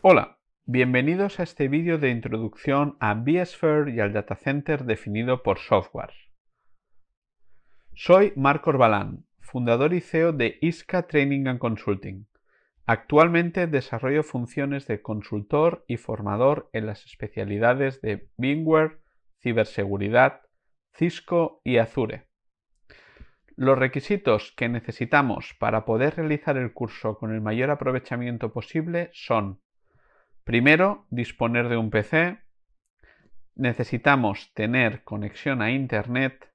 Hola, bienvenidos a este vídeo de introducción a vSphere y al center definido por software. Soy Marco Orbalán, fundador y CEO de ISCA Training and Consulting. Actualmente desarrollo funciones de consultor y formador en las especialidades de VMware, ciberseguridad, Cisco y Azure. Los requisitos que necesitamos para poder realizar el curso con el mayor aprovechamiento posible son Primero, disponer de un PC. Necesitamos tener conexión a Internet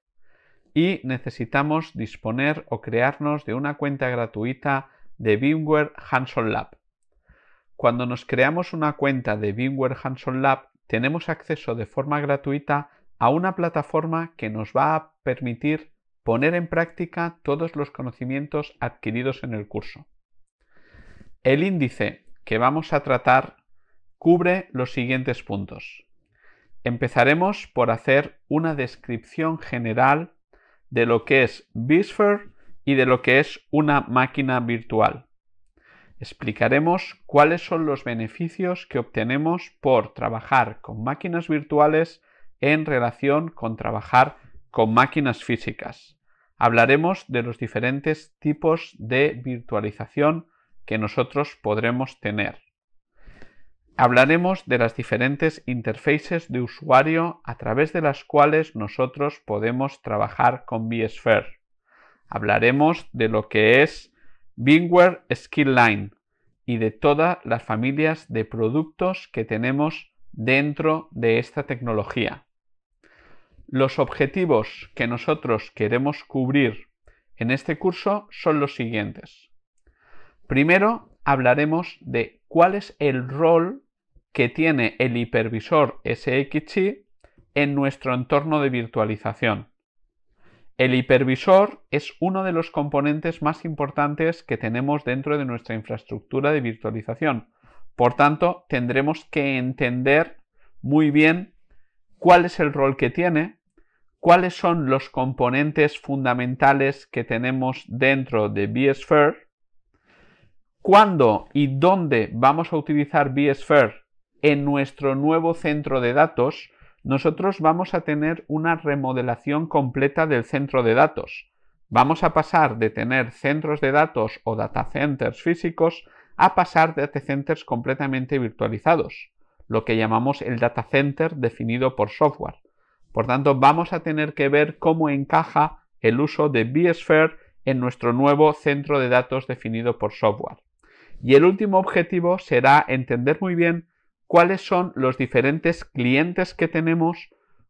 y necesitamos disponer o crearnos de una cuenta gratuita de VMware Hanson Lab. Cuando nos creamos una cuenta de VMware Hanson Lab, tenemos acceso de forma gratuita a una plataforma que nos va a permitir poner en práctica todos los conocimientos adquiridos en el curso. El índice que vamos a tratar cubre los siguientes puntos. Empezaremos por hacer una descripción general de lo que es Bisfer y de lo que es una máquina virtual. Explicaremos cuáles son los beneficios que obtenemos por trabajar con máquinas virtuales en relación con trabajar con máquinas físicas. Hablaremos de los diferentes tipos de virtualización que nosotros podremos tener. Hablaremos de las diferentes interfaces de usuario a través de las cuales nosotros podemos trabajar con vSphere. Hablaremos de lo que es Bingware Skill Line y de todas las familias de productos que tenemos dentro de esta tecnología. Los objetivos que nosotros queremos cubrir en este curso son los siguientes. Primero, hablaremos de cuál es el rol que tiene el hipervisor SXI en nuestro entorno de virtualización. El hipervisor es uno de los componentes más importantes que tenemos dentro de nuestra infraestructura de virtualización. Por tanto, tendremos que entender muy bien cuál es el rol que tiene, cuáles son los componentes fundamentales que tenemos dentro de vSphere, cuándo y dónde vamos a utilizar vSphere en nuestro nuevo centro de datos, nosotros vamos a tener una remodelación completa del centro de datos. Vamos a pasar de tener centros de datos o data centers físicos a pasar de data centers completamente virtualizados, lo que llamamos el data center definido por software. Por tanto, vamos a tener que ver cómo encaja el uso de vSphere en nuestro nuevo centro de datos definido por software. Y el último objetivo será entender muy bien cuáles son los diferentes clientes que tenemos,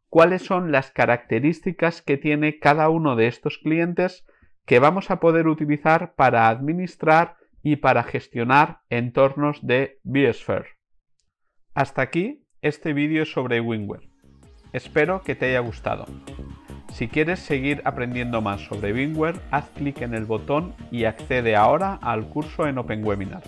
cuáles son las características que tiene cada uno de estos clientes que vamos a poder utilizar para administrar y para gestionar entornos de vSphere. Hasta aquí este vídeo sobre WinWare. Espero que te haya gustado. Si quieres seguir aprendiendo más sobre Winware, haz clic en el botón y accede ahora al curso en OpenWebinar.